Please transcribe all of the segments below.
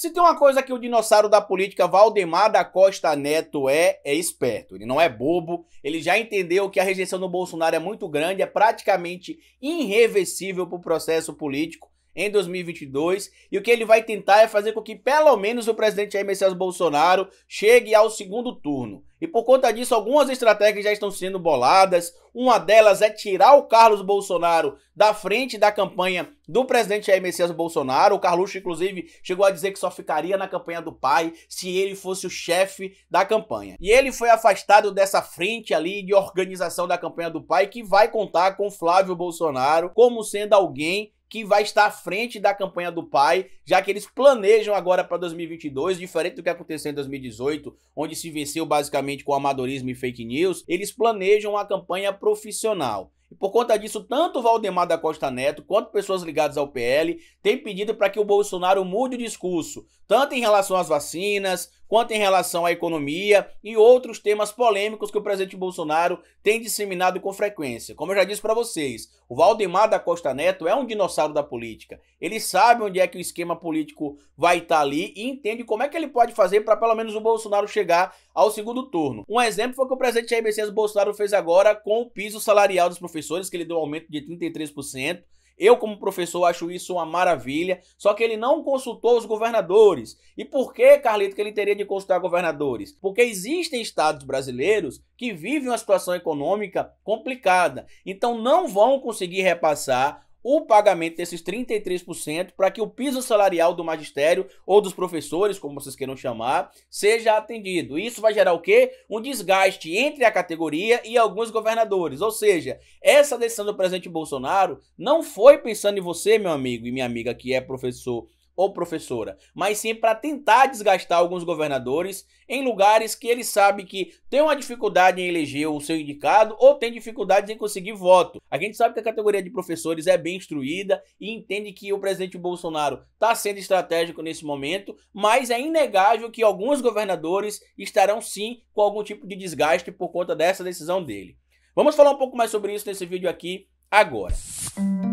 Se tem uma coisa que o dinossauro da política Valdemar da Costa Neto é, é esperto. Ele não é bobo, ele já entendeu que a rejeição do Bolsonaro é muito grande, é praticamente irreversível para o processo político em 2022 e o que ele vai tentar é fazer com que pelo menos o presidente Jair Messias Bolsonaro chegue ao segundo turno. E por conta disso, algumas estratégias já estão sendo boladas. Uma delas é tirar o Carlos Bolsonaro da frente da campanha do presidente Jair Messias Bolsonaro. O Carluxo, inclusive, chegou a dizer que só ficaria na campanha do pai se ele fosse o chefe da campanha. E ele foi afastado dessa frente ali de organização da campanha do pai, que vai contar com Flávio Bolsonaro como sendo alguém que vai estar à frente da campanha do pai, já que eles planejam agora para 2022, diferente do que aconteceu em 2018, onde se venceu basicamente com amadorismo e fake news, eles planejam uma campanha profissional. E por conta disso, tanto Valdemar da Costa Neto quanto pessoas ligadas ao PL têm pedido para que o Bolsonaro mude o discurso, tanto em relação às vacinas, quanto em relação à economia e outros temas polêmicos que o presidente Bolsonaro tem disseminado com frequência. Como eu já disse para vocês, o Valdemar da Costa Neto é um dinossauro da política. Ele sabe onde é que o esquema político vai estar tá ali e entende como é que ele pode fazer para pelo menos o Bolsonaro chegar ao segundo turno. Um exemplo foi o que o presidente Jair Messias Bolsonaro fez agora com o piso salarial dos professores professores, que ele deu aumento de 33%. Eu, como professor, acho isso uma maravilha. Só que ele não consultou os governadores. E por que, Carlito, que ele teria de consultar governadores? Porque existem estados brasileiros que vivem uma situação econômica complicada. Então não vão conseguir repassar o pagamento desses 33% para que o piso salarial do magistério ou dos professores, como vocês queiram chamar, seja atendido. Isso vai gerar o quê? Um desgaste entre a categoria e alguns governadores. Ou seja, essa decisão do presidente Bolsonaro não foi pensando em você, meu amigo e minha amiga que é professor ou professora, mas sim para tentar desgastar alguns governadores em lugares que ele sabe que tem uma dificuldade em eleger o seu indicado ou tem dificuldades em conseguir voto. A gente sabe que a categoria de professores é bem instruída e entende que o presidente Bolsonaro está sendo estratégico nesse momento, mas é inegável que alguns governadores estarão sim com algum tipo de desgaste por conta dessa decisão dele. Vamos falar um pouco mais sobre isso nesse vídeo aqui agora. Música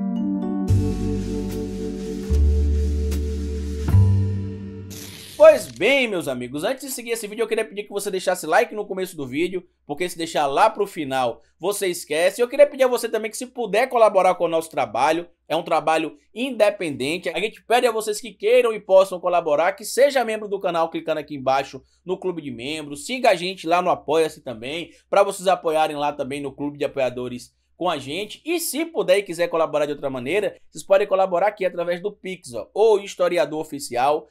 Pois bem, meus amigos, antes de seguir esse vídeo, eu queria pedir que você deixasse like no começo do vídeo, porque se deixar lá pro final, você esquece. Eu queria pedir a você também que se puder colaborar com o nosso trabalho, é um trabalho independente. A gente pede a vocês que queiram e possam colaborar, que seja membro do canal clicando aqui embaixo no clube de membros. Siga a gente lá no Apoia-se também, para vocês apoiarem lá também no clube de apoiadores com a gente. E se puder e quiser colaborar de outra maneira, vocês podem colaborar aqui através do Pix, ó, ou historiador oficial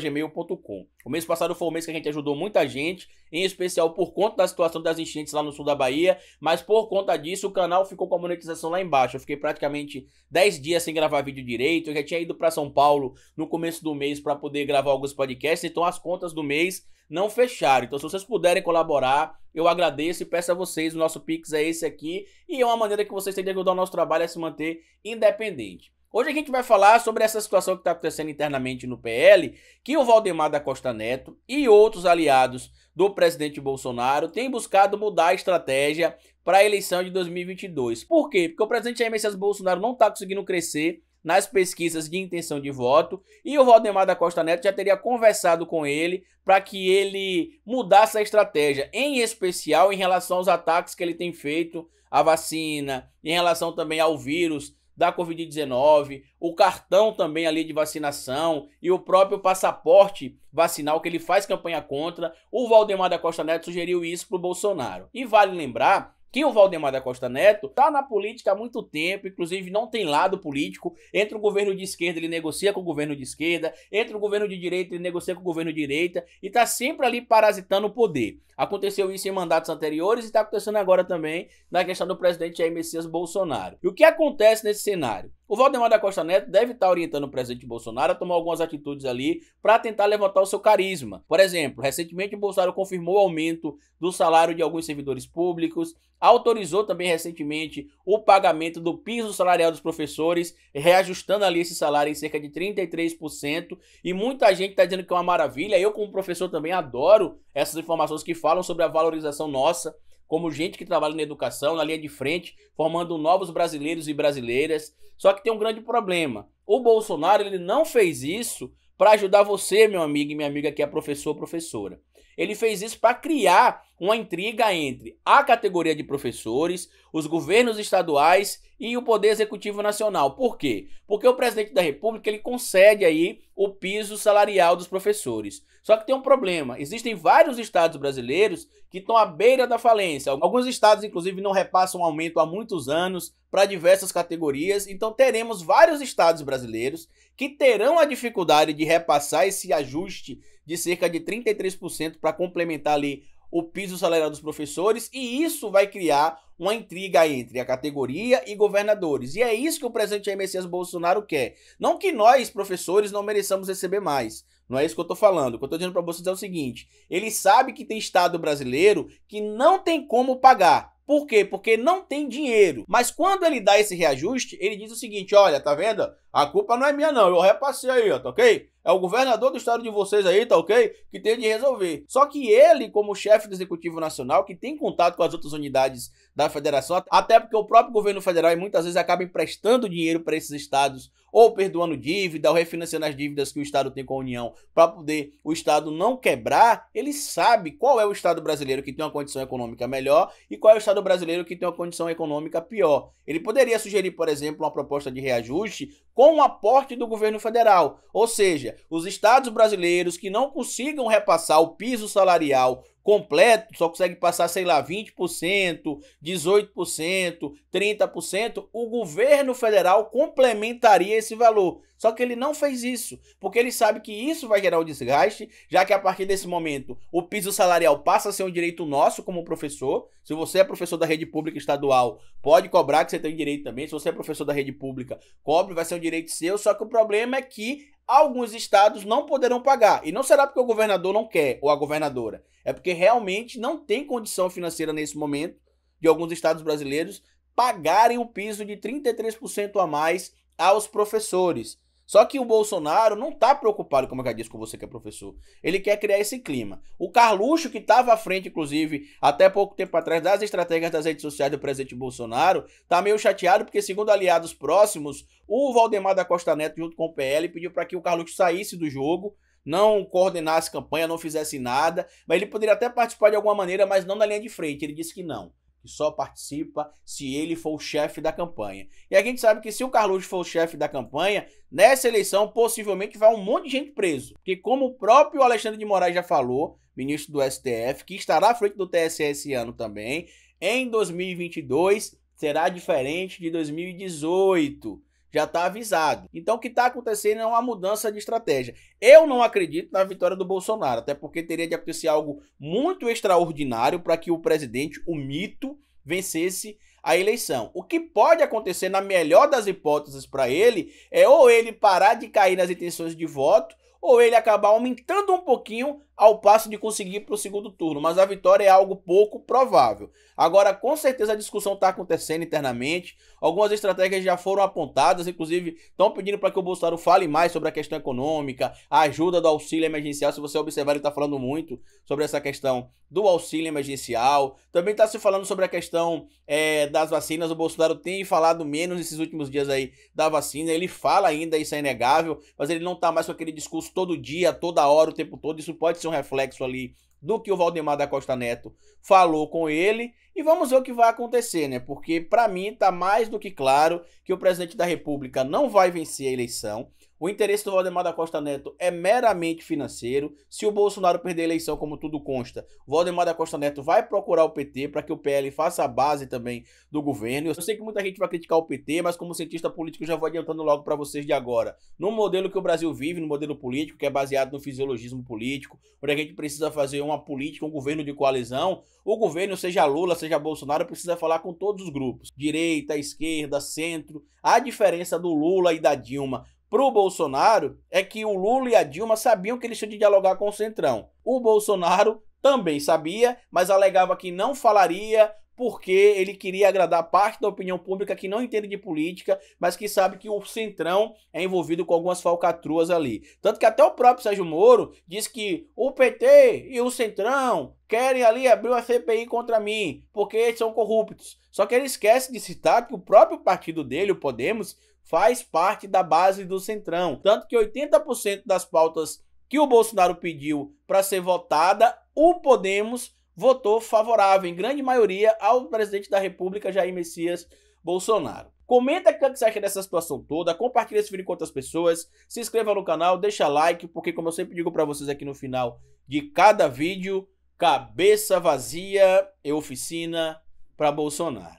gmail.com. O mês passado foi um mês que a gente ajudou muita gente, em especial por conta da situação das enchentes lá no sul da Bahia, mas por conta disso o canal ficou com a monetização lá embaixo. Eu fiquei praticamente 10 dias sem gravar vídeo direito, eu já tinha ido para São Paulo no começo do mês para poder gravar alguns podcasts, então as contas do mês não fecharam. Então, se vocês puderem colaborar, eu agradeço e peço a vocês. O nosso Pix é esse aqui. E é uma maneira que vocês têm de ajudar o nosso trabalho a se manter independente. Hoje a gente vai falar sobre essa situação que está acontecendo internamente no PL, que o Valdemar da Costa Neto e outros aliados do presidente Bolsonaro têm buscado mudar a estratégia para a eleição de 2022. Por quê? Porque o presidente Jair Messias Bolsonaro não está conseguindo crescer nas pesquisas de intenção de voto e o Valdemar da Costa Neto já teria conversado com ele para que ele mudasse a estratégia, em especial em relação aos ataques que ele tem feito à vacina, em relação também ao vírus da Covid-19, o cartão também ali de vacinação e o próprio passaporte vacinal que ele faz campanha contra. O Valdemar da Costa Neto sugeriu isso para o Bolsonaro. E vale lembrar que o Valdemar da Costa Neto tá na política há muito tempo, inclusive não tem lado político. Entre o governo de esquerda, ele negocia com o governo de esquerda, entre o governo de direita, ele negocia com o governo de direita e tá sempre ali parasitando o poder. Aconteceu isso em mandatos anteriores e tá acontecendo agora também na questão do presidente Jair Messias Bolsonaro. E o que acontece nesse cenário? O Valdemar da Costa Neto deve estar tá orientando o presidente Bolsonaro a tomar algumas atitudes ali para tentar levantar o seu carisma. Por exemplo, recentemente o Bolsonaro confirmou o aumento do salário de alguns servidores públicos, autorizou também recentemente o pagamento do piso salarial dos professores, reajustando ali esse salário em cerca de 33%. E muita gente está dizendo que é uma maravilha. Eu, como professor, também adoro essas informações que falam sobre a valorização nossa como gente que trabalha na educação, na linha de frente, formando novos brasileiros e brasileiras. Só que tem um grande problema. O Bolsonaro ele não fez isso para ajudar você, meu amigo e minha amiga que é professor ou professora. Ele fez isso para criar uma intriga entre a categoria de professores, os governos estaduais e o Poder Executivo Nacional. Por quê? Porque o presidente da República ele concede aí o piso salarial dos professores. Só que tem um problema: existem vários estados brasileiros que estão à beira da falência. Alguns estados, inclusive, não repassam aumento há muitos anos para diversas categorias. Então, teremos vários estados brasileiros que terão a dificuldade de repassar esse ajuste de cerca de 33% para complementar ali o piso salarial dos professores e isso vai criar uma intriga entre a categoria e governadores. E é isso que o presidente Jair Messias Bolsonaro quer. Não que nós, professores, não mereçamos receber mais. Não é isso que eu estou falando. O que eu estou dizendo para vocês é o seguinte: ele sabe que tem estado brasileiro que não tem como pagar. Por quê? Porque não tem dinheiro. Mas quando ele dá esse reajuste, ele diz o seguinte: olha, tá vendo? A culpa não é minha, não. Eu repassei aí, ó, tá ok? É o governador do estado de vocês aí, tá ok? Que tem de resolver. Só que ele, como chefe do Executivo Nacional, que tem contato com as outras unidades da federação, até porque o próprio governo federal muitas vezes acaba emprestando dinheiro para esses estados ou perdoando dívida, ou refinanciando as dívidas que o Estado tem com a União, para poder o Estado não quebrar, ele sabe qual é o Estado brasileiro que tem uma condição econômica melhor e qual é o Estado brasileiro que tem uma condição econômica pior. Ele poderia sugerir, por exemplo, uma proposta de reajuste com o um aporte do governo federal, ou seja, os estados brasileiros que não consigam repassar o piso salarial completo, só consegue passar, sei lá, 20%, 18%, 30%, o governo federal complementaria esse valor. Só que ele não fez isso, porque ele sabe que isso vai gerar o desgaste, já que a partir desse momento o piso salarial passa a ser um direito nosso como professor. Se você é professor da rede pública estadual, pode cobrar que você tem direito também. Se você é professor da rede pública, cobre, vai ser um direito seu. Só que o problema é que alguns estados não poderão pagar. E não será porque o governador não quer, ou a governadora. É porque realmente não tem condição financeira nesse momento de alguns estados brasileiros pagarem o piso de 33% a mais aos professores. Só que o Bolsonaro não está preocupado, como eu já disse com você que é professor. Ele quer criar esse clima. O Carluxo, que estava à frente, inclusive, até pouco tempo atrás, das estratégias das redes sociais do presidente Bolsonaro, está meio chateado porque, segundo aliados próximos, o Valdemar da Costa Neto, junto com o PL, pediu para que o Carluxo saísse do jogo não coordenasse campanha, não fizesse nada, mas ele poderia até participar de alguma maneira, mas não na linha de frente. Ele disse que não só participa se ele for o chefe da campanha. E a gente sabe que se o Carluxo for o chefe da campanha, nessa eleição possivelmente vai um monte de gente preso. Porque como o próprio Alexandre de Moraes já falou, ministro do STF, que estará à frente do TSE esse ano também, em 2022 será diferente de 2018 já está avisado. Então o que está acontecendo é uma mudança de estratégia. Eu não acredito na vitória do Bolsonaro, até porque teria de acontecer algo muito extraordinário para que o presidente, o mito, vencesse a eleição. O que pode acontecer, na melhor das hipóteses para ele, é ou ele parar de cair nas intenções de voto, ou ele acabar aumentando um pouquinho ao passo de conseguir para o segundo turno, mas a vitória é algo pouco provável. Agora, com certeza a discussão está acontecendo internamente, algumas estratégias já foram apontadas, inclusive estão pedindo para que o Bolsonaro fale mais sobre a questão econômica, a ajuda do auxílio emergencial, se você observar ele está falando muito sobre essa questão do auxílio emergencial, também está se falando sobre a questão é, das vacinas, o Bolsonaro tem falado menos nesses últimos dias aí da vacina, ele fala ainda, isso é inegável, mas ele não está mais com aquele discurso todo dia, toda hora, o tempo todo, isso pode ser ser um reflexo ali do que o Valdemar da Costa Neto falou com ele e vamos ver o que vai acontecer, né? Porque para mim tá mais do que claro que o presidente da República não vai vencer a eleição. O interesse do Valdemar da Costa Neto é meramente financeiro. Se o Bolsonaro perder a eleição, como tudo consta, o Valdemar da Costa Neto vai procurar o PT para que o PL faça a base também do governo. Eu sei que muita gente vai criticar o PT, mas como cientista político, já vou adiantando logo para vocês de agora. No modelo que o Brasil vive, no modelo político, que é baseado no fisiologismo político, onde a gente precisa fazer uma política, um governo de coalizão, o governo, seja Lula, seja Bolsonaro, precisa falar com todos os grupos: direita, esquerda, centro. A diferença do Lula e da Dilma para o Bolsonaro é que o Lula e a Dilma sabiam que eles tinham de dialogar com o Centrão. O Bolsonaro também sabia, mas alegava que não falaria porque ele queria agradar parte da opinião pública que não entende de política, mas que sabe que o Centrão é envolvido com algumas falcatruas ali. Tanto que até o próprio Sérgio Moro diz que o PT e o Centrão querem ali abrir uma CPI contra mim, porque eles são corruptos. Só que ele esquece de citar que o próprio partido dele, o Podemos, faz parte da base do Centrão. Tanto que 80% das pautas que o Bolsonaro pediu para ser votada, o Podemos votou favorável, em grande maioria, ao presidente da República, Jair Messias Bolsonaro. Comenta o que você acha dessa situação toda, compartilha esse vídeo com outras pessoas, se inscreva no canal, deixa like, porque como eu sempre digo para vocês aqui no final de cada vídeo, cabeça vazia e oficina para Bolsonaro.